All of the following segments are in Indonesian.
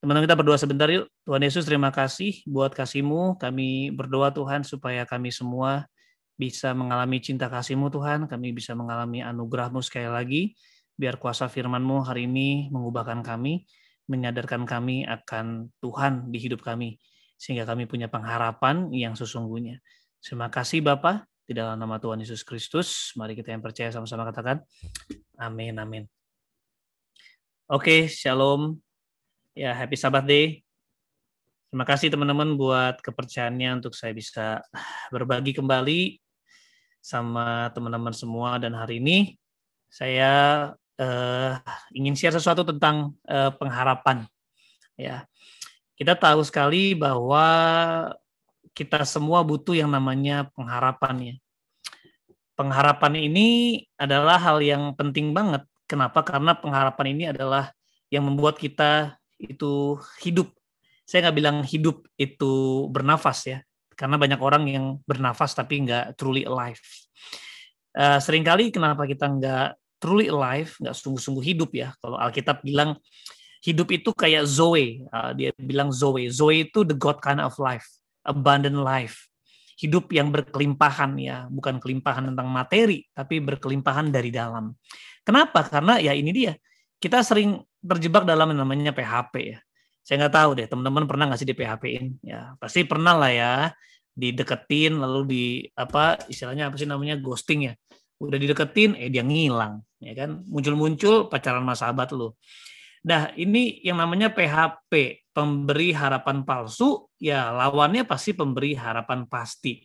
Teman-teman kita berdoa sebentar yuk. Tuhan Yesus terima kasih buat kasihmu. Kami berdoa Tuhan supaya kami semua bisa mengalami cinta kasihmu Tuhan. Kami bisa mengalami anugerahmu sekali lagi. Biar kuasa firmanmu hari ini mengubahkan kami, menyadarkan kami akan Tuhan di hidup kami. Sehingga kami punya pengharapan yang sesungguhnya. Terima kasih Bapak. Di dalam nama Tuhan Yesus Kristus, mari kita yang percaya sama-sama katakan, amin, amin. Oke, shalom. Ya, happy Sabbath Day. Terima kasih teman-teman buat kepercayaannya untuk saya bisa berbagi kembali sama teman-teman semua dan hari ini saya uh, ingin share sesuatu tentang uh, pengharapan. Ya. Kita tahu sekali bahwa kita semua butuh yang namanya pengharapan ya. Pengharapan ini adalah hal yang penting banget. Kenapa? Karena pengharapan ini adalah yang membuat kita itu hidup. Saya nggak bilang hidup itu bernafas ya, karena banyak orang yang bernafas tapi nggak truly alive. Uh, seringkali kenapa kita nggak truly alive, nggak sungguh-sungguh hidup ya. Kalau Alkitab bilang hidup itu kayak Zoe, uh, dia bilang Zoe. Zoe itu the God kind of life, abundant life. Hidup yang berkelimpahan ya, bukan kelimpahan tentang materi, tapi berkelimpahan dari dalam. Kenapa? Karena ya ini dia, kita sering terjebak dalam yang namanya PHP ya. Saya nggak tahu deh, teman-teman pernah nggak sih di PHP-in? Ya, pasti pernah lah ya. Dideketin lalu di apa istilahnya apa sih namanya ghosting ya. Udah dideketin eh dia ngilang, ya kan? Muncul-muncul pacaran sama sahabat lu. Nah, ini yang namanya PHP, pemberi harapan palsu, ya lawannya pasti pemberi harapan pasti.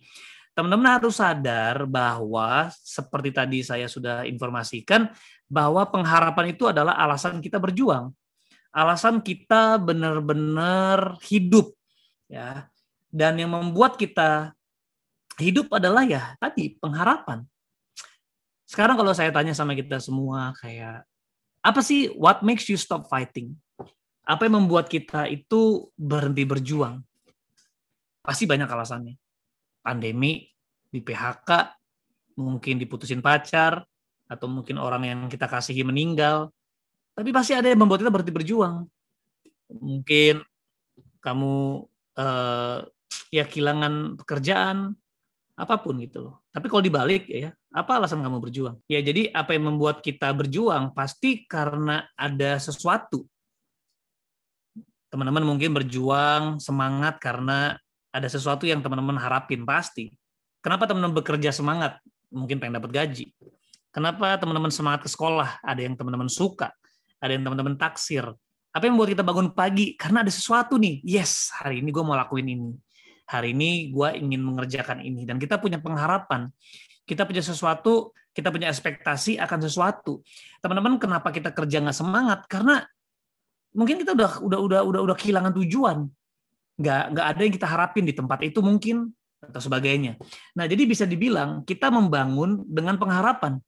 Teman-teman harus sadar bahwa seperti tadi saya sudah informasikan, bahwa pengharapan itu adalah alasan kita berjuang, alasan kita benar-benar hidup, ya. Dan yang membuat kita hidup adalah ya tadi pengharapan. Sekarang kalau saya tanya sama kita semua kayak apa sih what makes you stop fighting? Apa yang membuat kita itu berhenti berjuang? Pasti banyak alasannya. Pandemi, di PHK, mungkin diputusin pacar, atau mungkin orang yang kita kasihi meninggal tapi pasti ada yang membuat kita berarti berjuang mungkin kamu eh, ya kehilangan pekerjaan apapun gitu loh tapi kalau dibalik ya apa alasan kamu berjuang ya jadi apa yang membuat kita berjuang pasti karena ada sesuatu teman-teman mungkin berjuang semangat karena ada sesuatu yang teman-teman harapin pasti kenapa teman-teman bekerja semangat mungkin pengen dapat gaji Kenapa teman-teman semangat ke sekolah? Ada yang teman-teman suka, ada yang teman-teman taksir. Apa yang membuat kita bangun pagi? Karena ada sesuatu nih. Yes, hari ini gue mau lakuin ini. Hari ini gue ingin mengerjakan ini. Dan kita punya pengharapan. Kita punya sesuatu, kita punya ekspektasi akan sesuatu. Teman-teman, kenapa kita kerja nggak semangat? Karena mungkin kita udah udah udah udah udah kehilangan tujuan. Nggak nggak ada yang kita harapin di tempat itu mungkin atau sebagainya. Nah, jadi bisa dibilang kita membangun dengan pengharapan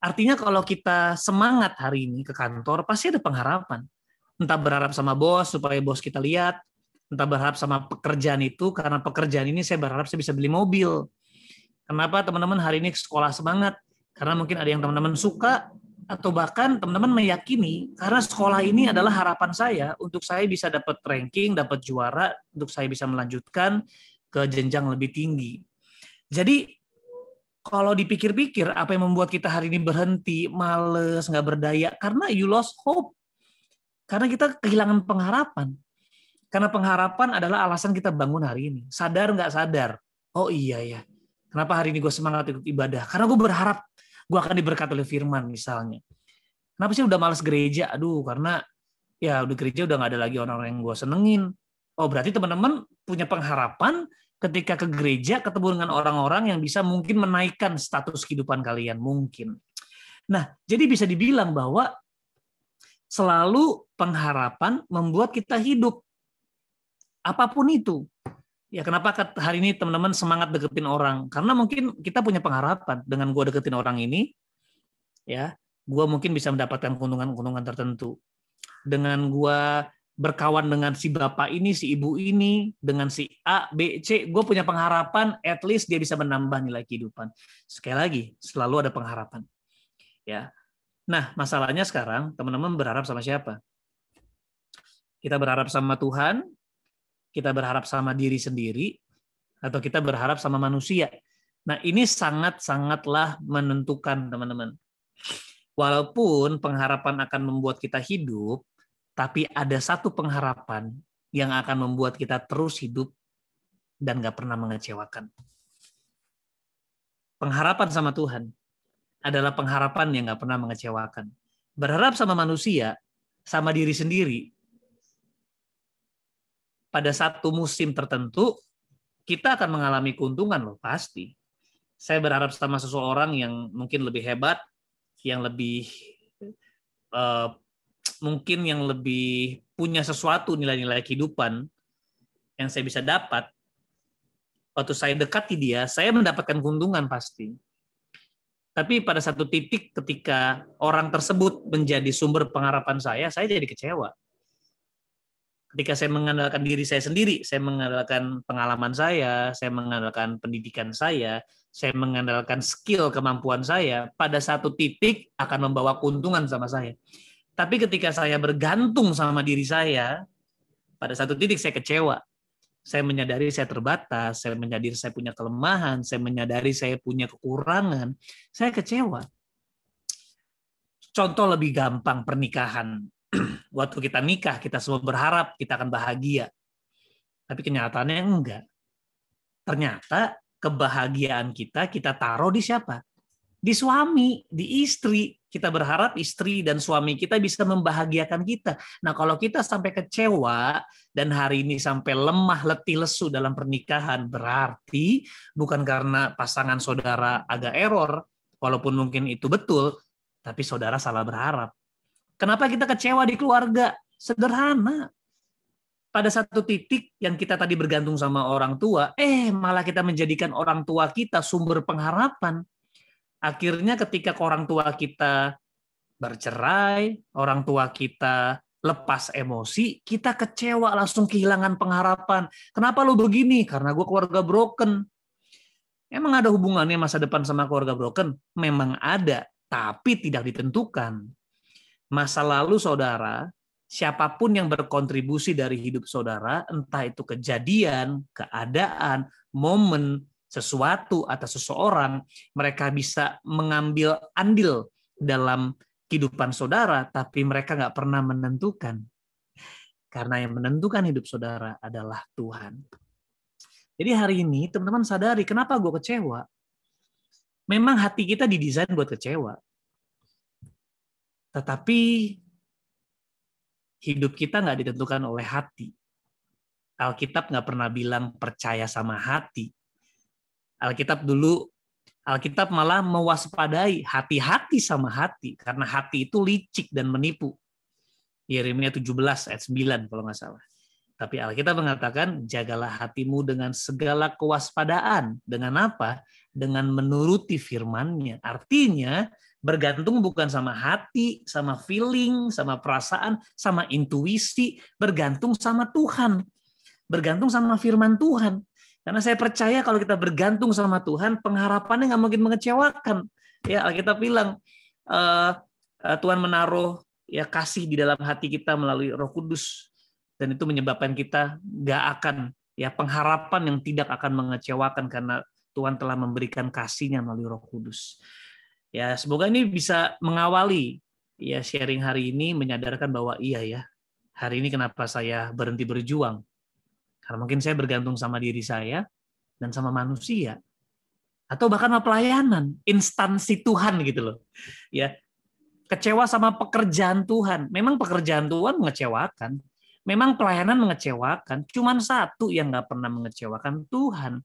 Artinya kalau kita semangat hari ini ke kantor, pasti ada pengharapan. Entah berharap sama bos supaya bos kita lihat, entah berharap sama pekerjaan itu karena pekerjaan ini saya berharap saya bisa beli mobil. Kenapa teman-teman hari ini sekolah semangat? Karena mungkin ada yang teman-teman suka atau bahkan teman-teman meyakini karena sekolah ini adalah harapan saya untuk saya bisa dapat ranking, dapat juara, untuk saya bisa melanjutkan ke jenjang lebih tinggi. Jadi kalau dipikir-pikir apa yang membuat kita hari ini berhenti, males, nggak berdaya karena you lost hope. Karena kita kehilangan pengharapan. Karena pengharapan adalah alasan kita bangun hari ini. Sadar nggak sadar. Oh iya ya. Kenapa hari ini gue semangat ikut ibadah? Karena gue berharap gue akan diberkati oleh firman misalnya. Kenapa sih udah males gereja? Aduh, karena ya udah gereja udah nggak ada lagi orang-orang yang gue senengin. Oh berarti teman-teman punya pengharapan ketika ke gereja ketemu dengan orang-orang yang bisa mungkin menaikkan status kehidupan kalian mungkin. Nah, jadi bisa dibilang bahwa selalu pengharapan membuat kita hidup. Apapun itu. Ya kenapa hari ini teman-teman semangat deketin orang? Karena mungkin kita punya pengharapan dengan gua deketin orang ini ya, gua mungkin bisa mendapatkan keuntungan-keuntungan tertentu. Dengan gua berkawan dengan si bapak ini, si ibu ini, dengan si A, B, C, gue punya pengharapan at least dia bisa menambah nilai kehidupan. Sekali lagi, selalu ada pengharapan. Ya. Nah, masalahnya sekarang teman-teman berharap sama siapa? Kita berharap sama Tuhan, kita berharap sama diri sendiri, atau kita berharap sama manusia. Nah, ini sangat-sangatlah menentukan, teman-teman. Walaupun pengharapan akan membuat kita hidup, tapi ada satu pengharapan yang akan membuat kita terus hidup dan gak pernah mengecewakan. Pengharapan sama Tuhan adalah pengharapan yang gak pernah mengecewakan. Berharap sama manusia, sama diri sendiri, pada satu musim tertentu, kita akan mengalami keuntungan loh, pasti. Saya berharap sama seseorang yang mungkin lebih hebat, yang lebih eh, mungkin yang lebih punya sesuatu nilai-nilai kehidupan yang saya bisa dapat waktu saya dekati dia saya mendapatkan keuntungan pasti tapi pada satu titik ketika orang tersebut menjadi sumber pengharapan saya saya jadi kecewa ketika saya mengandalkan diri saya sendiri saya mengandalkan pengalaman saya saya mengandalkan pendidikan saya saya mengandalkan skill kemampuan saya pada satu titik akan membawa keuntungan sama saya tapi ketika saya bergantung sama diri saya, pada satu titik saya kecewa. Saya menyadari saya terbatas, saya menyadari saya punya kelemahan, saya menyadari saya punya kekurangan. Saya kecewa. Contoh lebih gampang pernikahan. Waktu kita nikah, kita semua berharap kita akan bahagia. Tapi kenyataannya enggak. Ternyata kebahagiaan kita kita taruh di siapa? Di suami, di istri, kita berharap istri dan suami kita bisa membahagiakan kita. Nah, kalau kita sampai kecewa dan hari ini sampai lemah, letih, lesu dalam pernikahan, berarti bukan karena pasangan saudara agak error, walaupun mungkin itu betul, tapi saudara salah berharap. Kenapa kita kecewa di keluarga? Sederhana. Pada satu titik yang kita tadi bergantung sama orang tua, eh malah kita menjadikan orang tua kita sumber pengharapan akhirnya ketika orang tua kita bercerai, orang tua kita lepas emosi, kita kecewa langsung kehilangan pengharapan. Kenapa lu begini? Karena gue keluarga broken. Emang ada hubungannya masa depan sama keluarga broken? Memang ada, tapi tidak ditentukan. Masa lalu saudara, siapapun yang berkontribusi dari hidup saudara, entah itu kejadian, keadaan, momen, sesuatu atau seseorang, mereka bisa mengambil andil dalam kehidupan saudara, tapi mereka nggak pernah menentukan. Karena yang menentukan hidup saudara adalah Tuhan. Jadi hari ini teman-teman sadari kenapa gue kecewa. Memang hati kita didesain buat kecewa. Tetapi hidup kita nggak ditentukan oleh hati. Alkitab nggak pernah bilang percaya sama hati, Alkitab dulu Alkitab malah mewaspadai hati-hati sama hati karena hati itu licik dan menipu. Yeremia 17 ayat 9 kalau nggak salah. Tapi Alkitab mengatakan jagalah hatimu dengan segala kewaspadaan. Dengan apa? Dengan menuruti firman-Nya. Artinya bergantung bukan sama hati, sama feeling, sama perasaan, sama intuisi, bergantung sama Tuhan. Bergantung sama firman Tuhan. Karena saya percaya kalau kita bergantung sama Tuhan, pengharapannya nggak mungkin mengecewakan. Ya, kita bilang eh, eh, Tuhan menaruh ya kasih di dalam hati kita melalui Roh Kudus dan itu menyebabkan kita nggak akan ya pengharapan yang tidak akan mengecewakan karena Tuhan telah memberikan kasihnya melalui Roh Kudus. Ya, semoga ini bisa mengawali ya sharing hari ini menyadarkan bahwa iya ya, hari ini kenapa saya berhenti berjuang? Karena mungkin saya bergantung sama diri saya dan sama manusia atau bahkan sama pelayanan, instansi Tuhan gitu loh. Ya. Kecewa sama pekerjaan Tuhan. Memang pekerjaan Tuhan mengecewakan. Memang pelayanan mengecewakan. Cuman satu yang nggak pernah mengecewakan Tuhan.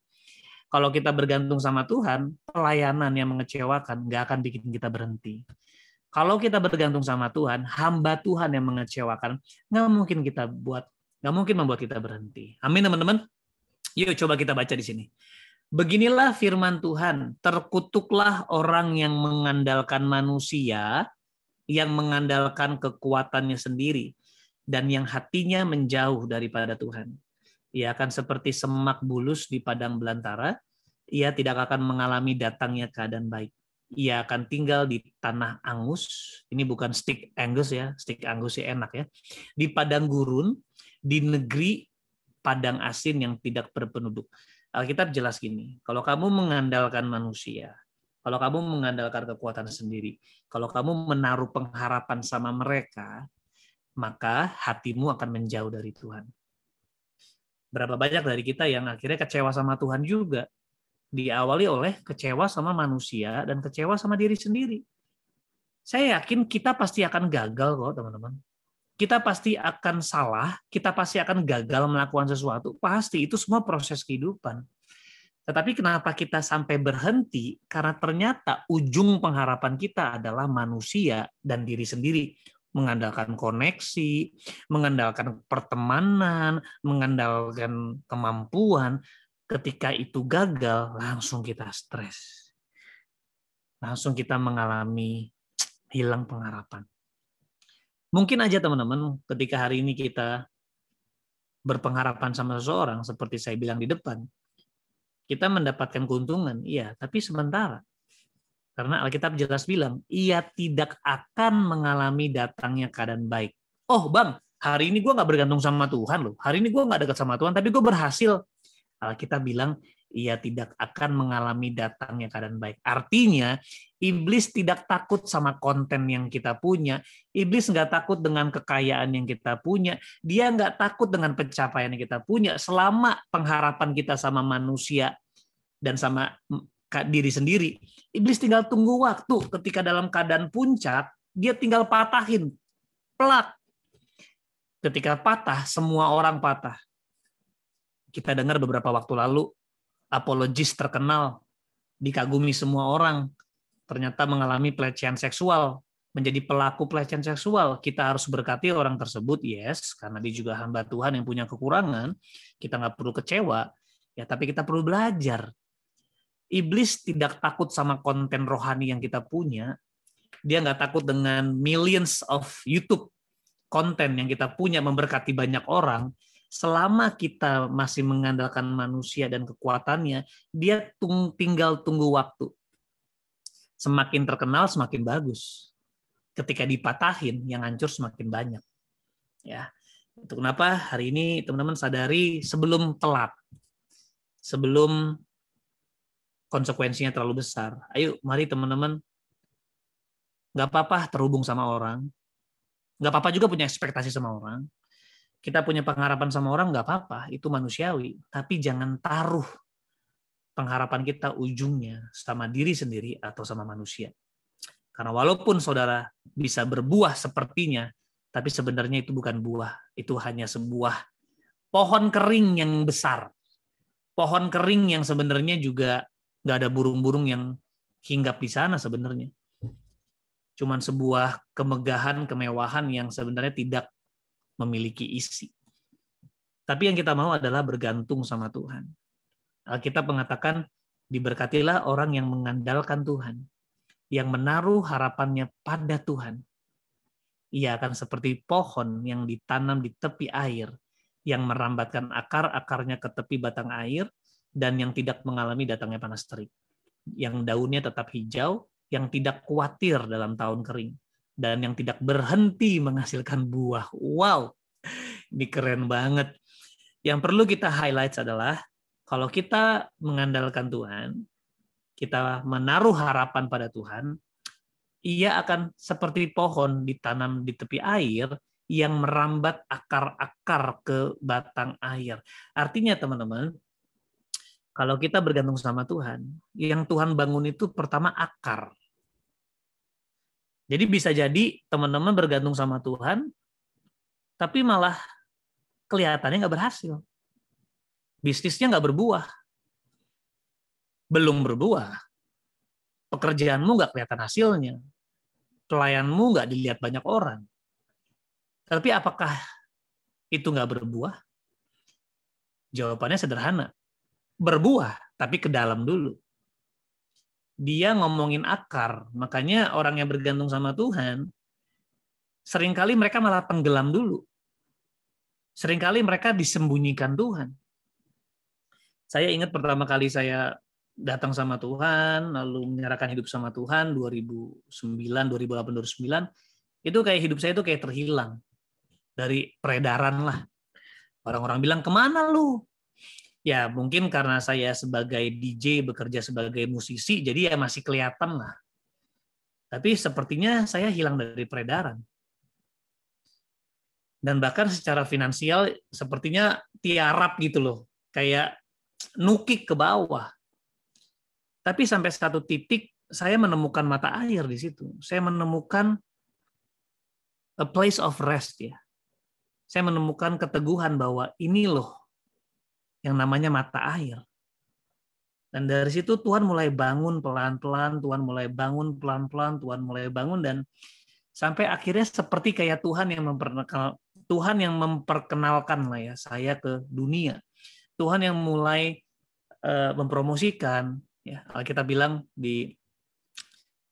Kalau kita bergantung sama Tuhan, pelayanan yang mengecewakan nggak akan bikin kita berhenti. Kalau kita bergantung sama Tuhan, hamba Tuhan yang mengecewakan, nggak mungkin kita buat Gak mungkin membuat kita berhenti. Amin teman-teman. Yuk coba kita baca di sini. Beginilah firman Tuhan, terkutuklah orang yang mengandalkan manusia, yang mengandalkan kekuatannya sendiri, dan yang hatinya menjauh daripada Tuhan. Ia akan seperti semak bulus di padang belantara, ia tidak akan mengalami datangnya keadaan baik. Ia akan tinggal di tanah angus, ini bukan stick angus ya, stick angus ya enak ya, di padang gurun, di negeri padang asin yang tidak berpenduduk. Alkitab jelas gini, kalau kamu mengandalkan manusia, kalau kamu mengandalkan kekuatan sendiri, kalau kamu menaruh pengharapan sama mereka, maka hatimu akan menjauh dari Tuhan. Berapa banyak dari kita yang akhirnya kecewa sama Tuhan juga, diawali oleh kecewa sama manusia dan kecewa sama diri sendiri. Saya yakin kita pasti akan gagal kok, teman-teman kita pasti akan salah, kita pasti akan gagal melakukan sesuatu, pasti itu semua proses kehidupan. Tetapi kenapa kita sampai berhenti? Karena ternyata ujung pengharapan kita adalah manusia dan diri sendiri. Mengandalkan koneksi, mengandalkan pertemanan, mengandalkan kemampuan. Ketika itu gagal, langsung kita stres. Langsung kita mengalami hilang pengharapan. Mungkin aja teman-teman ketika hari ini kita berpengharapan sama seseorang seperti saya bilang di depan, kita mendapatkan keuntungan, iya, tapi sementara. Karena Alkitab jelas bilang, ia tidak akan mengalami datangnya keadaan baik. Oh bang, hari ini gue nggak bergantung sama Tuhan loh. Hari ini gue nggak dekat sama Tuhan, tapi gue berhasil. Alkitab bilang, ia tidak akan mengalami datangnya keadaan baik. Artinya, iblis tidak takut sama konten yang kita punya, iblis nggak takut dengan kekayaan yang kita punya, dia nggak takut dengan pencapaian yang kita punya, selama pengharapan kita sama manusia dan sama mm, diri sendiri. Iblis tinggal tunggu waktu ketika dalam keadaan puncak, dia tinggal patahin, pelak. Ketika patah, semua orang patah kita dengar beberapa waktu lalu apologis terkenal, dikagumi semua orang, ternyata mengalami pelecehan seksual, menjadi pelaku pelecehan seksual, kita harus berkati orang tersebut, yes, karena dia juga hamba Tuhan yang punya kekurangan, kita nggak perlu kecewa, ya tapi kita perlu belajar. Iblis tidak takut sama konten rohani yang kita punya, dia nggak takut dengan millions of YouTube konten yang kita punya memberkati banyak orang, selama kita masih mengandalkan manusia dan kekuatannya, dia tung, tinggal tunggu waktu. Semakin terkenal semakin bagus. Ketika dipatahin, yang hancur semakin banyak. Ya. Itu kenapa hari ini teman-teman sadari sebelum telat, sebelum konsekuensinya terlalu besar. Ayo, mari teman-teman, nggak apa-apa terhubung sama orang, nggak apa-apa juga punya ekspektasi sama orang, kita punya pengharapan sama orang nggak apa-apa, itu manusiawi. Tapi jangan taruh pengharapan kita ujungnya sama diri sendiri atau sama manusia. Karena walaupun saudara bisa berbuah sepertinya, tapi sebenarnya itu bukan buah, itu hanya sebuah pohon kering yang besar. Pohon kering yang sebenarnya juga nggak ada burung-burung yang hinggap di sana sebenarnya. Cuman sebuah kemegahan, kemewahan yang sebenarnya tidak memiliki isi. Tapi yang kita mau adalah bergantung sama Tuhan. Alkitab mengatakan, diberkatilah orang yang mengandalkan Tuhan, yang menaruh harapannya pada Tuhan. Ia akan seperti pohon yang ditanam di tepi air, yang merambatkan akar-akarnya ke tepi batang air, dan yang tidak mengalami datangnya panas terik. Yang daunnya tetap hijau, yang tidak khawatir dalam tahun kering dan yang tidak berhenti menghasilkan buah. Wow, ini keren banget. Yang perlu kita highlight adalah kalau kita mengandalkan Tuhan, kita menaruh harapan pada Tuhan, ia akan seperti pohon ditanam di tepi air yang merambat akar-akar ke batang air. Artinya teman-teman, kalau kita bergantung sama Tuhan, yang Tuhan bangun itu pertama akar. Jadi bisa jadi teman-teman bergantung sama Tuhan, tapi malah kelihatannya nggak berhasil. Bisnisnya nggak berbuah. Belum berbuah. Pekerjaanmu nggak kelihatan hasilnya. Pelayanmu nggak dilihat banyak orang. Tapi apakah itu nggak berbuah? Jawabannya sederhana. Berbuah, tapi ke dalam dulu dia ngomongin akar. Makanya orang yang bergantung sama Tuhan, seringkali mereka malah tenggelam dulu. Seringkali mereka disembunyikan Tuhan. Saya ingat pertama kali saya datang sama Tuhan, lalu menyerahkan hidup sama Tuhan 2009, 2008, 2009, itu kayak hidup saya itu kayak terhilang dari peredaran lah. Orang-orang bilang, kemana lu? ya mungkin karena saya sebagai DJ bekerja sebagai musisi jadi ya masih kelihatan lah tapi sepertinya saya hilang dari peredaran dan bahkan secara finansial sepertinya tiarap gitu loh kayak nukik ke bawah tapi sampai satu titik saya menemukan mata air di situ saya menemukan a place of rest ya saya menemukan keteguhan bahwa ini loh yang namanya mata air. Dan dari situ Tuhan mulai bangun pelan-pelan, Tuhan mulai bangun pelan-pelan, Tuhan mulai bangun dan sampai akhirnya seperti kayak Tuhan yang memperkenal Tuhan yang memperkenalkan lah ya saya ke dunia. Tuhan yang mulai eh, mempromosikan ya kita bilang di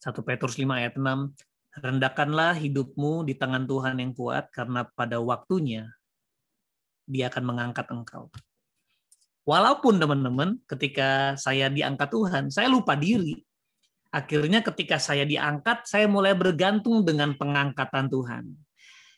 1 Petrus 5 ayat 6 rendahkanlah hidupmu di tangan Tuhan yang kuat karena pada waktunya dia akan mengangkat engkau. Walaupun teman-teman ketika saya diangkat Tuhan, saya lupa diri. Akhirnya ketika saya diangkat, saya mulai bergantung dengan pengangkatan Tuhan.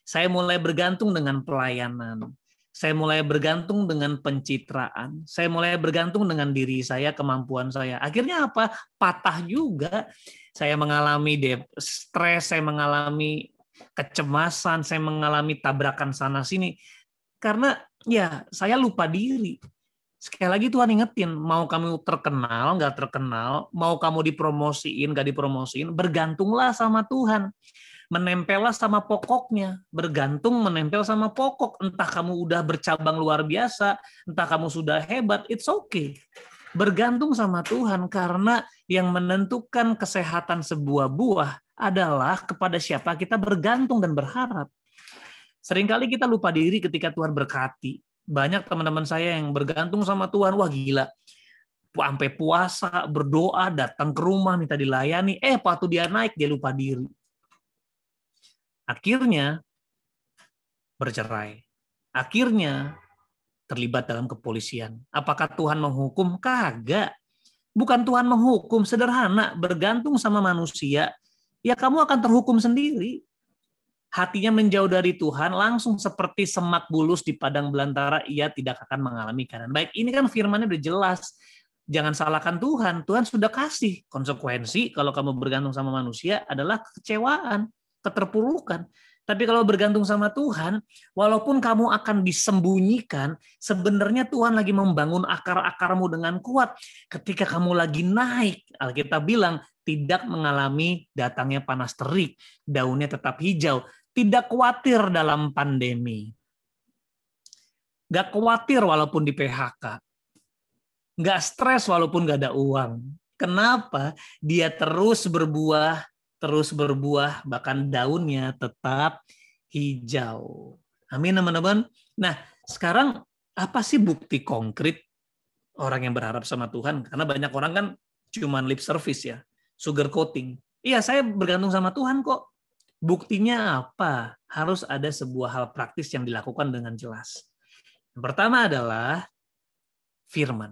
Saya mulai bergantung dengan pelayanan. Saya mulai bergantung dengan pencitraan. Saya mulai bergantung dengan diri saya, kemampuan saya. Akhirnya apa? Patah juga. Saya mengalami stres, saya mengalami kecemasan, saya mengalami tabrakan sana sini karena ya saya lupa diri sekali lagi Tuhan ingetin, mau kamu terkenal, nggak terkenal, mau kamu dipromosiin, nggak dipromosiin, bergantunglah sama Tuhan. menempelah sama pokoknya, bergantung menempel sama pokok. Entah kamu udah bercabang luar biasa, entah kamu sudah hebat, it's okay. Bergantung sama Tuhan karena yang menentukan kesehatan sebuah buah adalah kepada siapa kita bergantung dan berharap. Seringkali kita lupa diri ketika Tuhan berkati, banyak teman-teman saya yang bergantung sama Tuhan wah gila sampai puasa berdoa datang ke rumah minta dilayani eh patuh dia naik dia lupa diri akhirnya bercerai akhirnya terlibat dalam kepolisian apakah Tuhan menghukum kagak bukan Tuhan menghukum sederhana bergantung sama manusia ya kamu akan terhukum sendiri hatinya menjauh dari Tuhan, langsung seperti semak bulus di padang belantara, ia tidak akan mengalami keadaan baik. Ini kan firmannya udah jelas. Jangan salahkan Tuhan. Tuhan sudah kasih konsekuensi kalau kamu bergantung sama manusia adalah kecewaan, keterpurukan. Tapi kalau bergantung sama Tuhan, walaupun kamu akan disembunyikan, sebenarnya Tuhan lagi membangun akar-akarmu dengan kuat. Ketika kamu lagi naik, Alkitab bilang, tidak mengalami datangnya panas terik, daunnya tetap hijau tidak khawatir dalam pandemi. Gak khawatir walaupun di PHK. Gak stres walaupun gak ada uang. Kenapa? Dia terus berbuah, terus berbuah, bahkan daunnya tetap hijau. Amin teman-teman. Nah sekarang apa sih bukti konkret orang yang berharap sama Tuhan? Karena banyak orang kan cuman lip service ya, sugar coating. Iya saya bergantung sama Tuhan kok Buktinya apa? Harus ada sebuah hal praktis yang dilakukan dengan jelas. Yang pertama adalah firman.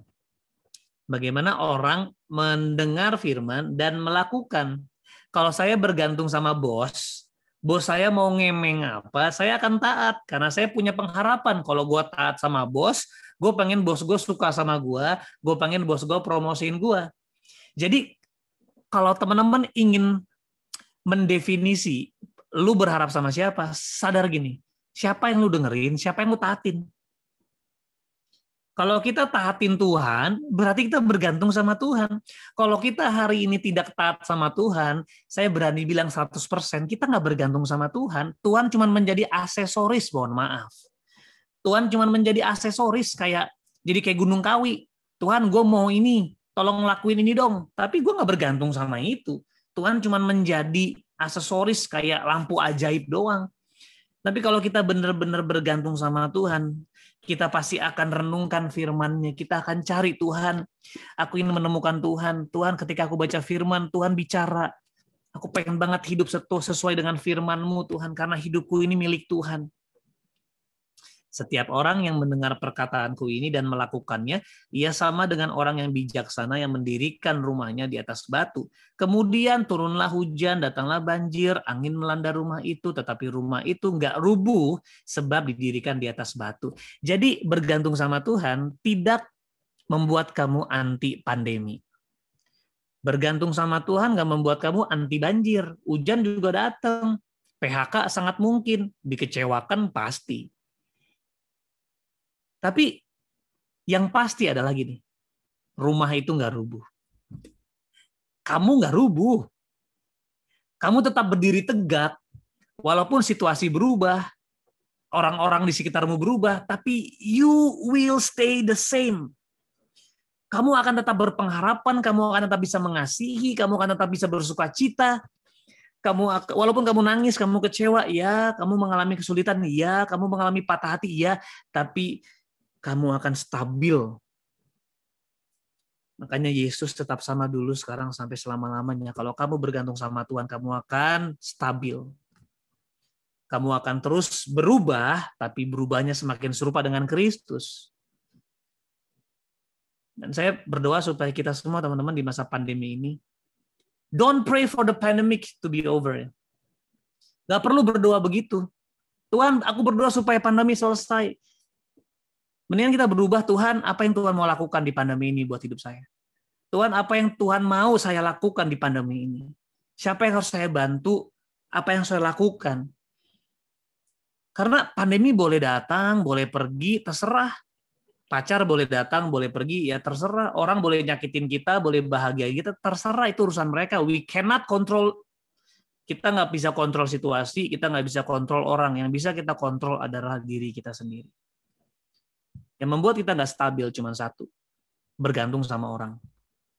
Bagaimana orang mendengar firman dan melakukan. Kalau saya bergantung sama bos, bos saya mau ngemeng apa, saya akan taat. Karena saya punya pengharapan kalau gue taat sama bos, gue pengen bos gue suka sama gue, gue pengen bos gue promosiin gue. Jadi kalau teman-teman ingin mendefinisi lu berharap sama siapa, sadar gini, siapa yang lu dengerin, siapa yang lu taatin. Kalau kita taatin Tuhan, berarti kita bergantung sama Tuhan. Kalau kita hari ini tidak taat sama Tuhan, saya berani bilang 100% kita nggak bergantung sama Tuhan. Tuhan cuma menjadi aksesoris, mohon maaf. Tuhan cuma menjadi aksesoris kayak jadi kayak gunung kawi. Tuhan gue mau ini, tolong lakuin ini dong. Tapi gue nggak bergantung sama itu. Tuhan cuma menjadi aksesoris kayak lampu ajaib doang. Tapi kalau kita benar-benar bergantung sama Tuhan, kita pasti akan renungkan firman-Nya, kita akan cari Tuhan. Aku ingin menemukan Tuhan. Tuhan ketika aku baca firman, Tuhan bicara. Aku pengen banget hidup sesuai dengan firman-Mu, Tuhan, karena hidupku ini milik Tuhan. Setiap orang yang mendengar perkataanku ini dan melakukannya, ia sama dengan orang yang bijaksana yang mendirikan rumahnya di atas batu. Kemudian turunlah hujan, datanglah banjir, angin melanda rumah itu, tetapi rumah itu nggak rubuh sebab didirikan di atas batu. Jadi bergantung sama Tuhan tidak membuat kamu anti pandemi. Bergantung sama Tuhan nggak membuat kamu anti banjir. Hujan juga datang. PHK sangat mungkin, dikecewakan pasti. Tapi yang pasti adalah gini, rumah itu nggak rubuh. Kamu nggak rubuh. Kamu tetap berdiri tegak, walaupun situasi berubah, orang-orang di sekitarmu berubah, tapi you will stay the same. Kamu akan tetap berpengharapan, kamu akan tetap bisa mengasihi, kamu akan tetap bisa bersuka cita, kamu walaupun kamu nangis, kamu kecewa, ya, kamu mengalami kesulitan, ya, kamu mengalami patah hati, ya, tapi kamu akan stabil. Makanya Yesus tetap sama dulu sekarang sampai selama-lamanya. Kalau kamu bergantung sama Tuhan, kamu akan stabil. Kamu akan terus berubah, tapi berubahnya semakin serupa dengan Kristus. Dan saya berdoa supaya kita semua teman-teman di masa pandemi ini, don't pray for the pandemic to be over. Gak perlu berdoa begitu. Tuhan, aku berdoa supaya pandemi selesai. Mendingan kita berubah, Tuhan, apa yang Tuhan mau lakukan di pandemi ini buat hidup saya? Tuhan, apa yang Tuhan mau saya lakukan di pandemi ini? Siapa yang harus saya bantu? Apa yang saya lakukan? Karena pandemi boleh datang, boleh pergi, terserah. Pacar boleh datang, boleh pergi, ya terserah. Orang boleh nyakitin kita, boleh bahagia kita, terserah itu urusan mereka. We cannot control kita nggak bisa kontrol situasi, kita nggak bisa kontrol orang. Yang bisa kita kontrol adalah diri kita sendiri. Yang membuat kita nggak stabil cuma satu, bergantung sama orang.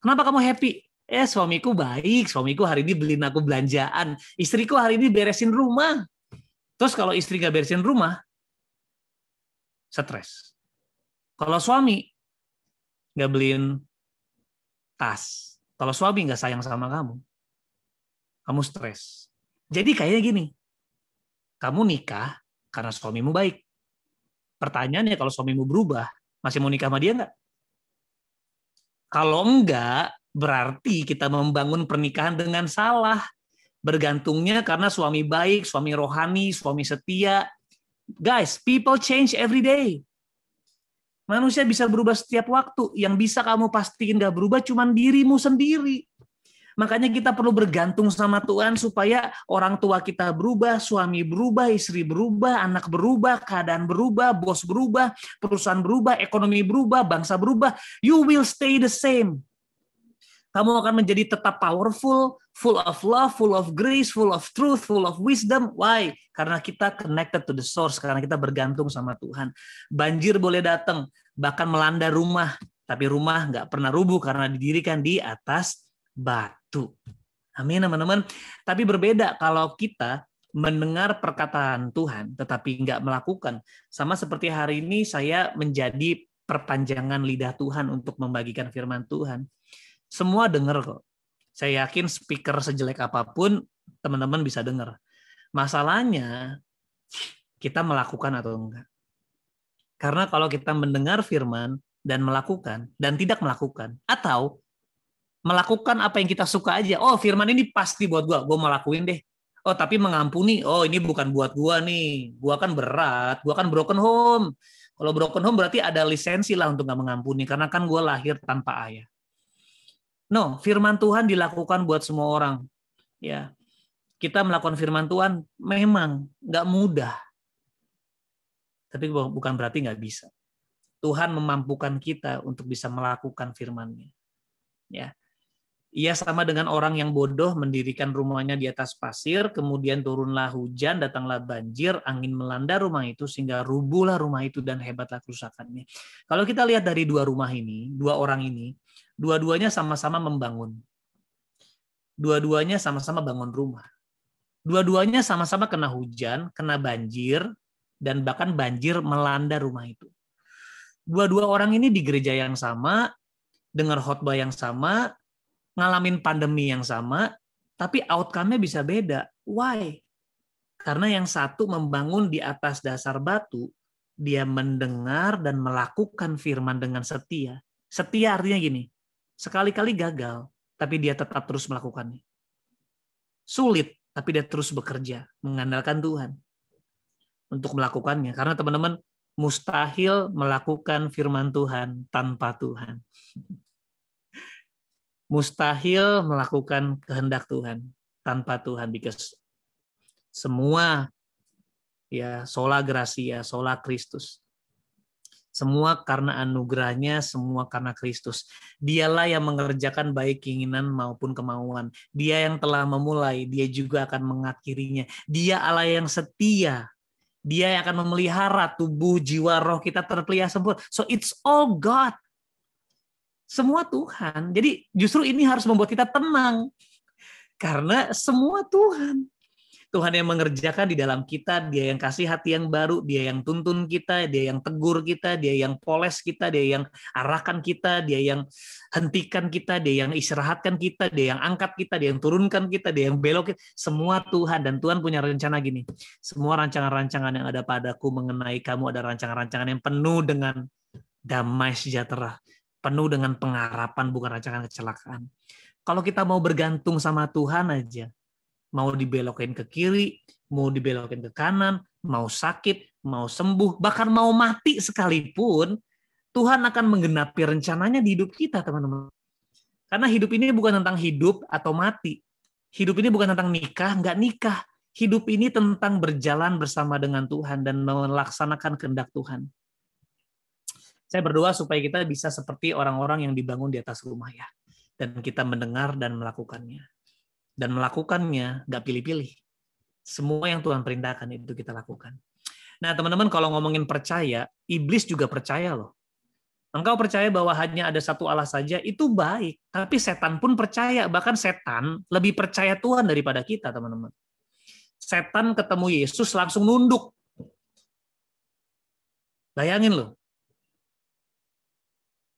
Kenapa kamu happy? Eh suamiku baik, suamiku hari ini beliin aku belanjaan, istriku hari ini beresin rumah. Terus kalau istri nggak beresin rumah, stres. Kalau suami nggak beliin tas, kalau suami nggak sayang sama kamu, kamu stres. Jadi kayaknya gini, kamu nikah karena suamimu baik. Pertanyaannya kalau suamimu berubah, masih mau nikah sama dia nggak? Kalau enggak, berarti kita membangun pernikahan dengan salah. Bergantungnya karena suami baik, suami rohani, suami setia. Guys, people change every day. Manusia bisa berubah setiap waktu. Yang bisa kamu pastikan nggak berubah cuma dirimu sendiri. Makanya kita perlu bergantung sama Tuhan supaya orang tua kita berubah, suami berubah, istri berubah, anak berubah, keadaan berubah, bos berubah, perusahaan berubah, ekonomi berubah, bangsa berubah. You will stay the same. Kamu akan menjadi tetap powerful, full of love, full of grace, full of truth, full of wisdom. Why? Karena kita connected to the source, karena kita bergantung sama Tuhan. Banjir boleh datang, bahkan melanda rumah, tapi rumah nggak pernah rubuh karena didirikan di atas batu. Amin, teman-teman. Tapi berbeda kalau kita mendengar perkataan Tuhan tetapi nggak melakukan. Sama seperti hari ini saya menjadi perpanjangan lidah Tuhan untuk membagikan firman Tuhan. Semua dengar kok. Saya yakin speaker sejelek apapun teman-teman bisa dengar. Masalahnya kita melakukan atau enggak. Karena kalau kita mendengar firman dan melakukan dan tidak melakukan atau melakukan apa yang kita suka aja. Oh, firman ini pasti buat gua, gua mau lakuin deh. Oh, tapi mengampuni. Oh, ini bukan buat gua nih. Gua kan berat, gua kan broken home. Kalau broken home berarti ada lisensi lah untuk nggak mengampuni karena kan gua lahir tanpa ayah. No, firman Tuhan dilakukan buat semua orang. Ya, kita melakukan firman Tuhan memang nggak mudah, tapi bukan berarti nggak bisa. Tuhan memampukan kita untuk bisa melakukan firman-Nya. Ya, ia sama dengan orang yang bodoh mendirikan rumahnya di atas pasir, kemudian turunlah hujan, datanglah banjir, angin melanda rumah itu sehingga rubuhlah rumah itu dan hebatlah kerusakannya. Kalau kita lihat dari dua rumah ini, dua orang ini, dua-duanya sama-sama membangun. Dua-duanya sama-sama bangun rumah. Dua-duanya sama-sama kena hujan, kena banjir, dan bahkan banjir melanda rumah itu. Dua-dua orang ini di gereja yang sama, dengar khotbah yang sama, ngalamin pandemi yang sama, tapi outcome-nya bisa beda. Why? Karena yang satu membangun di atas dasar batu, dia mendengar dan melakukan firman dengan setia. Setia artinya gini, sekali-kali gagal, tapi dia tetap terus melakukannya. Sulit, tapi dia terus bekerja, mengandalkan Tuhan untuk melakukannya. Karena teman-teman, mustahil melakukan firman Tuhan tanpa Tuhan mustahil melakukan kehendak Tuhan tanpa Tuhan because semua ya sola gracia, sola Kristus. Semua karena anugerahnya, semua karena Kristus. Dialah yang mengerjakan baik keinginan maupun kemauan. Dia yang telah memulai, dia juga akan mengakhirinya. Dia Allah yang setia. Dia yang akan memelihara tubuh, jiwa, roh kita terpelihara sempurna. So it's all God. Semua Tuhan. Jadi justru ini harus membuat kita tenang. Karena semua Tuhan. Tuhan yang mengerjakan di dalam kita, dia yang kasih hati yang baru, dia yang tuntun kita, dia yang tegur kita, dia yang poles kita, dia yang arahkan kita, dia yang hentikan kita, dia yang istirahatkan kita, dia yang angkat kita, dia yang turunkan kita, dia yang belok kita. Semua Tuhan dan Tuhan punya rencana gini. Semua rancangan-rancangan yang ada padaku mengenai kamu ada rancangan-rancangan yang penuh dengan damai sejahtera, penuh dengan pengharapan bukan rancangan kecelakaan. Kalau kita mau bergantung sama Tuhan aja, mau dibelokin ke kiri, mau dibelokin ke kanan, mau sakit, mau sembuh, bahkan mau mati sekalipun, Tuhan akan menggenapi rencananya di hidup kita, teman-teman. Karena hidup ini bukan tentang hidup atau mati. Hidup ini bukan tentang nikah, nggak nikah. Hidup ini tentang berjalan bersama dengan Tuhan dan melaksanakan kehendak Tuhan. Saya berdoa supaya kita bisa seperti orang-orang yang dibangun di atas rumah ya. Dan kita mendengar dan melakukannya. Dan melakukannya gak pilih-pilih. Semua yang Tuhan perintahkan itu kita lakukan. Nah teman-teman kalau ngomongin percaya, iblis juga percaya loh. Engkau percaya bahwa hanya ada satu Allah saja, itu baik. Tapi setan pun percaya. Bahkan setan lebih percaya Tuhan daripada kita, teman-teman. Setan ketemu Yesus langsung nunduk. Bayangin loh,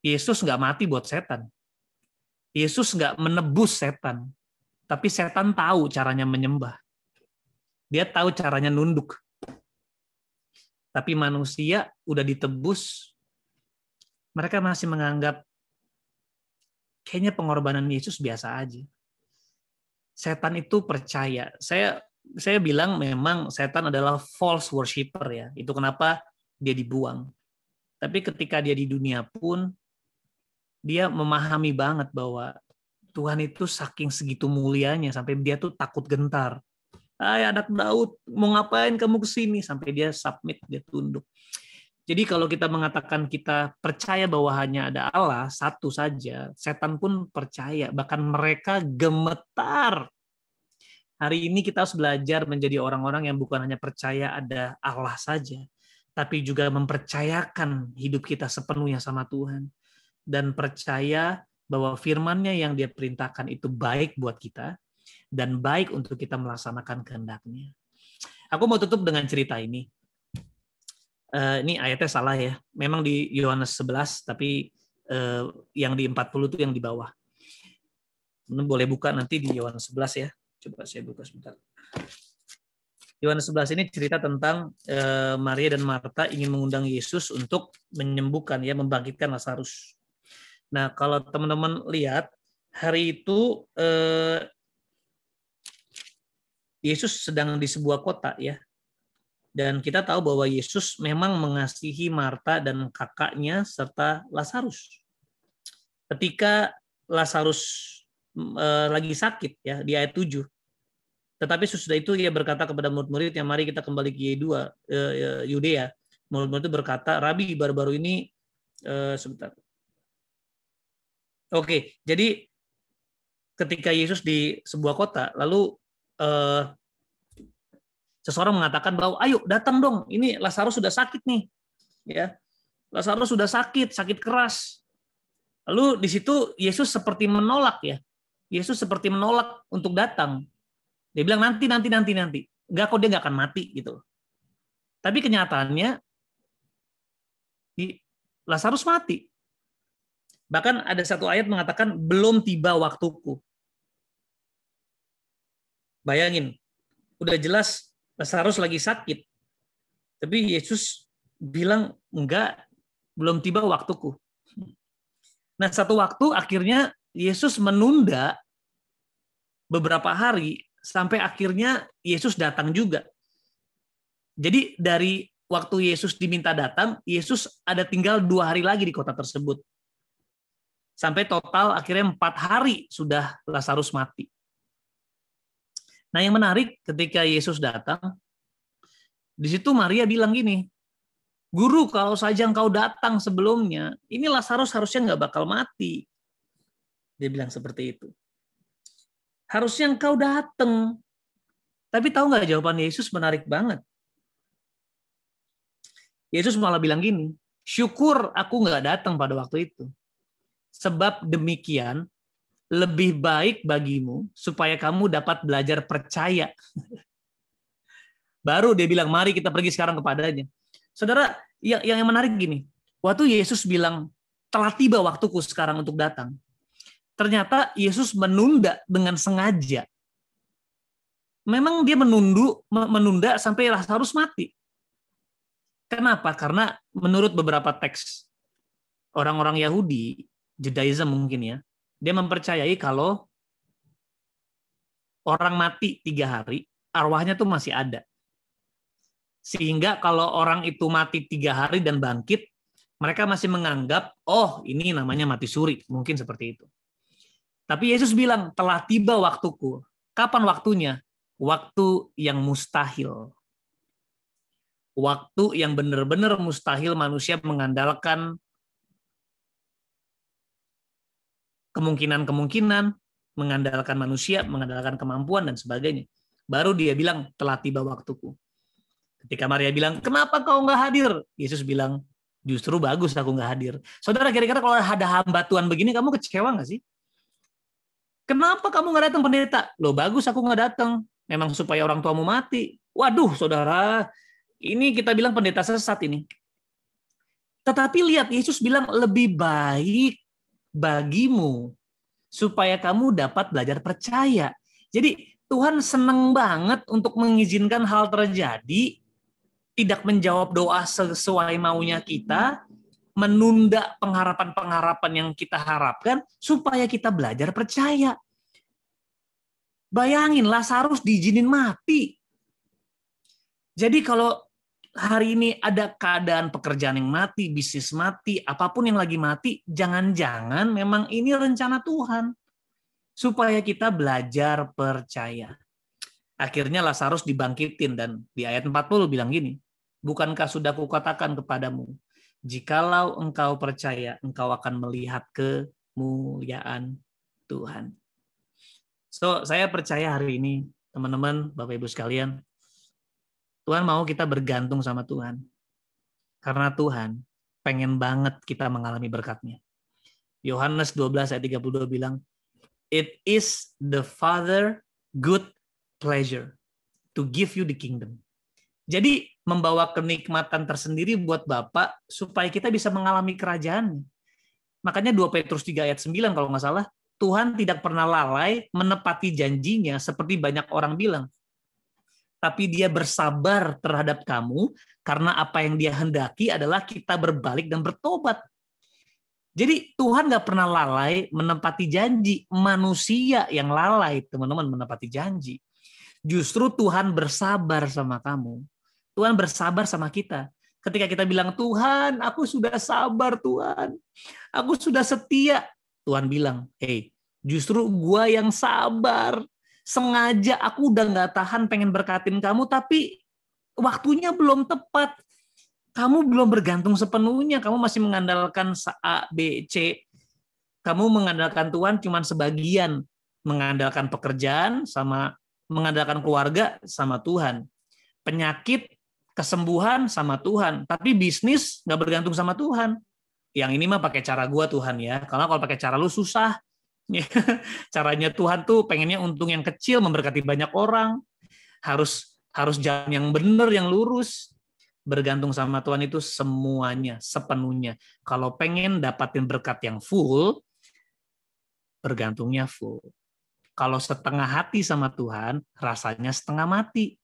Yesus nggak mati buat setan. Yesus nggak menebus setan. Tapi setan tahu caranya menyembah. Dia tahu caranya nunduk. Tapi manusia udah ditebus, mereka masih menganggap kayaknya pengorbanan Yesus biasa aja. Setan itu percaya. Saya saya bilang memang setan adalah false worshipper ya. Itu kenapa dia dibuang. Tapi ketika dia di dunia pun dia memahami banget bahwa Tuhan itu saking segitu mulianya sampai dia tuh takut gentar. Hai anak Daud, mau ngapain kamu ke sini? Sampai dia submit, dia tunduk. Jadi kalau kita mengatakan kita percaya bahwa hanya ada Allah satu saja, setan pun percaya, bahkan mereka gemetar. Hari ini kita harus belajar menjadi orang-orang yang bukan hanya percaya ada Allah saja, tapi juga mempercayakan hidup kita sepenuhnya sama Tuhan dan percaya bahwa firmannya yang dia perintahkan itu baik buat kita dan baik untuk kita melaksanakan kehendaknya. Aku mau tutup dengan cerita ini. Uh, ini ayatnya salah ya. Memang di Yohanes 11, tapi uh, yang di 40 itu yang di bawah. boleh buka nanti di Yohanes 11 ya. Coba saya buka sebentar. Yohanes 11 ini cerita tentang uh, Maria dan Marta ingin mengundang Yesus untuk menyembuhkan ya, membangkitkan Lazarus. Nah, kalau teman-teman lihat hari itu eh, Yesus sedang di sebuah kota ya. Dan kita tahu bahwa Yesus memang mengasihi Marta dan kakaknya serta Lazarus. Ketika Lazarus eh, lagi sakit ya di ayat 7. Tetapi sesudah itu ia berkata kepada murid-muridnya, murid mari kita kembali ke Yudea. Eh, Yudea. Murid-murid itu berkata, Rabi baru-baru ini eh, sebentar Oke, jadi ketika Yesus di sebuah kota, lalu eh, seseorang mengatakan bahwa ayo datang dong, ini Lazarus sudah sakit nih, ya Lazarus sudah sakit, sakit keras. Lalu di situ Yesus seperti menolak ya, Yesus seperti menolak untuk datang. Dia bilang nanti nanti nanti nanti, enggak, kok dia nggak akan mati gitu. Tapi kenyataannya Lazarus mati. Bahkan ada satu ayat mengatakan belum tiba waktuku. Bayangin, udah jelas Lazarus lagi sakit. Tapi Yesus bilang enggak, belum tiba waktuku. Nah, satu waktu akhirnya Yesus menunda beberapa hari sampai akhirnya Yesus datang juga. Jadi dari waktu Yesus diminta datang, Yesus ada tinggal dua hari lagi di kota tersebut sampai total akhirnya empat hari sudah Lazarus mati. Nah yang menarik ketika Yesus datang, di situ Maria bilang gini, Guru kalau saja engkau datang sebelumnya, ini Lazarus harusnya nggak bakal mati. Dia bilang seperti itu. Harusnya engkau datang. Tapi tahu nggak jawaban Yesus menarik banget. Yesus malah bilang gini, syukur aku nggak datang pada waktu itu. Sebab demikian, lebih baik bagimu supaya kamu dapat belajar percaya. Baru dia bilang, mari kita pergi sekarang kepadanya. Saudara, yang, yang menarik gini, waktu Yesus bilang, telah tiba waktuku sekarang untuk datang. Ternyata Yesus menunda dengan sengaja. Memang dia menundu, menunda sampai harus mati. Kenapa? Karena menurut beberapa teks orang-orang Yahudi Judaism mungkin ya. Dia mempercayai kalau orang mati tiga hari, arwahnya tuh masih ada. Sehingga kalau orang itu mati tiga hari dan bangkit, mereka masih menganggap, oh ini namanya mati suri. Mungkin seperti itu. Tapi Yesus bilang, telah tiba waktuku. Kapan waktunya? Waktu yang mustahil. Waktu yang benar-benar mustahil manusia mengandalkan kemungkinan-kemungkinan, mengandalkan manusia, mengandalkan kemampuan, dan sebagainya. Baru dia bilang, telah tiba waktuku. Ketika Maria bilang, kenapa kau nggak hadir? Yesus bilang, justru bagus aku nggak hadir. Saudara, kira-kira kalau ada hamba Tuhan begini, kamu kecewa nggak sih? Kenapa kamu nggak datang pendeta? Loh, bagus aku nggak datang. Memang supaya orang tuamu mati. Waduh, saudara, ini kita bilang pendeta sesat ini. Tetapi lihat Yesus bilang lebih baik bagimu supaya kamu dapat belajar percaya. Jadi Tuhan senang banget untuk mengizinkan hal terjadi, tidak menjawab doa sesuai maunya kita, menunda pengharapan-pengharapan yang kita harapkan supaya kita belajar percaya. Bayangin Lazarus diizinin mati. Jadi kalau hari ini ada keadaan pekerjaan yang mati, bisnis mati, apapun yang lagi mati, jangan-jangan memang ini rencana Tuhan supaya kita belajar percaya. Akhirnya Lazarus dibangkitin dan di ayat 40 bilang gini, bukankah sudah kukatakan kepadamu, jikalau engkau percaya, engkau akan melihat kemuliaan Tuhan. So, saya percaya hari ini, teman-teman, Bapak Ibu sekalian, Tuhan mau kita bergantung sama Tuhan. Karena Tuhan pengen banget kita mengalami berkatnya. Yohanes 12 ayat 32 bilang, It is the Father good pleasure to give you the kingdom. Jadi membawa kenikmatan tersendiri buat Bapak supaya kita bisa mengalami kerajaan. Makanya 2 Petrus 3 ayat 9 kalau nggak salah, Tuhan tidak pernah lalai menepati janjinya seperti banyak orang bilang tapi dia bersabar terhadap kamu karena apa yang dia hendaki adalah kita berbalik dan bertobat. Jadi Tuhan nggak pernah lalai menepati janji. Manusia yang lalai, teman-teman, menepati janji. Justru Tuhan bersabar sama kamu. Tuhan bersabar sama kita. Ketika kita bilang, Tuhan, aku sudah sabar, Tuhan. Aku sudah setia. Tuhan bilang, hey, justru gua yang sabar sengaja aku udah nggak tahan pengen berkatin kamu tapi waktunya belum tepat kamu belum bergantung sepenuhnya kamu masih mengandalkan A B C kamu mengandalkan Tuhan cuman sebagian mengandalkan pekerjaan sama mengandalkan keluarga sama Tuhan penyakit kesembuhan sama Tuhan tapi bisnis nggak bergantung sama Tuhan yang ini mah pakai cara gua Tuhan ya karena kalau pakai cara lu susah Caranya Tuhan tuh pengennya untung yang kecil memberkati banyak orang. Harus harus jalan yang benar, yang lurus. Bergantung sama Tuhan itu semuanya, sepenuhnya. Kalau pengen dapatin berkat yang full, bergantungnya full. Kalau setengah hati sama Tuhan, rasanya setengah mati.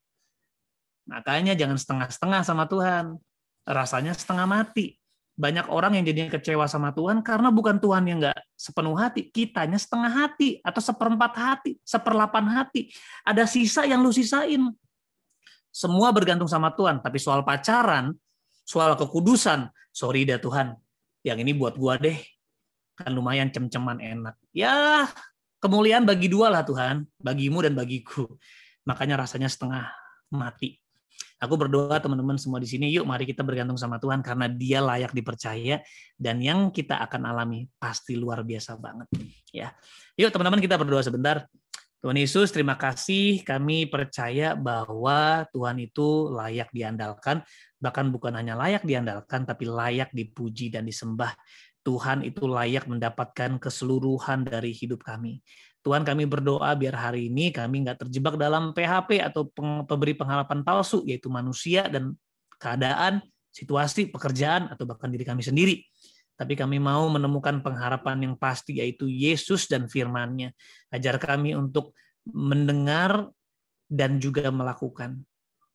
Makanya jangan setengah-setengah sama Tuhan. Rasanya setengah mati banyak orang yang jadinya kecewa sama Tuhan karena bukan Tuhan yang nggak sepenuh hati, kitanya setengah hati atau seperempat hati, seperlapan hati. Ada sisa yang lu sisain. Semua bergantung sama Tuhan, tapi soal pacaran, soal kekudusan, sorry dah Tuhan, yang ini buat gua deh. Kan lumayan cem-ceman enak. Ya, kemuliaan bagi dua lah Tuhan, bagimu dan bagiku. Makanya rasanya setengah mati. Aku berdoa teman-teman semua di sini, yuk mari kita bergantung sama Tuhan karena Dia layak dipercaya dan yang kita akan alami pasti luar biasa banget. Ya, yuk teman-teman kita berdoa sebentar. Tuhan Yesus, terima kasih kami percaya bahwa Tuhan itu layak diandalkan, bahkan bukan hanya layak diandalkan, tapi layak dipuji dan disembah. Tuhan itu layak mendapatkan keseluruhan dari hidup kami. Tuhan kami berdoa biar hari ini kami nggak terjebak dalam PHP atau pemberi pengharapan palsu, yaitu manusia dan keadaan, situasi, pekerjaan, atau bahkan diri kami sendiri. Tapi kami mau menemukan pengharapan yang pasti, yaitu Yesus dan firman-Nya. Ajar kami untuk mendengar dan juga melakukan,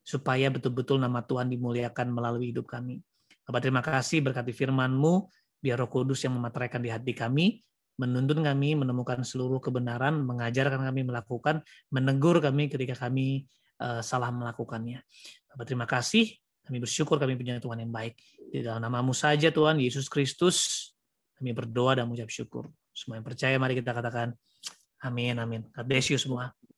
supaya betul-betul nama Tuhan dimuliakan melalui hidup kami. Bapak terima kasih berkati firman-Mu, biar roh kudus yang memateraikan di hati kami, menuntun kami menemukan seluruh kebenaran, mengajarkan kami melakukan, menegur kami ketika kami uh, salah melakukannya. Bapak terima kasih, kami bersyukur kami punya Tuhan yang baik. Di dalam namamu saja Tuhan, Yesus Kristus, kami berdoa dan mengucap syukur. Semua yang percaya mari kita katakan, amin, amin. God bless you semua.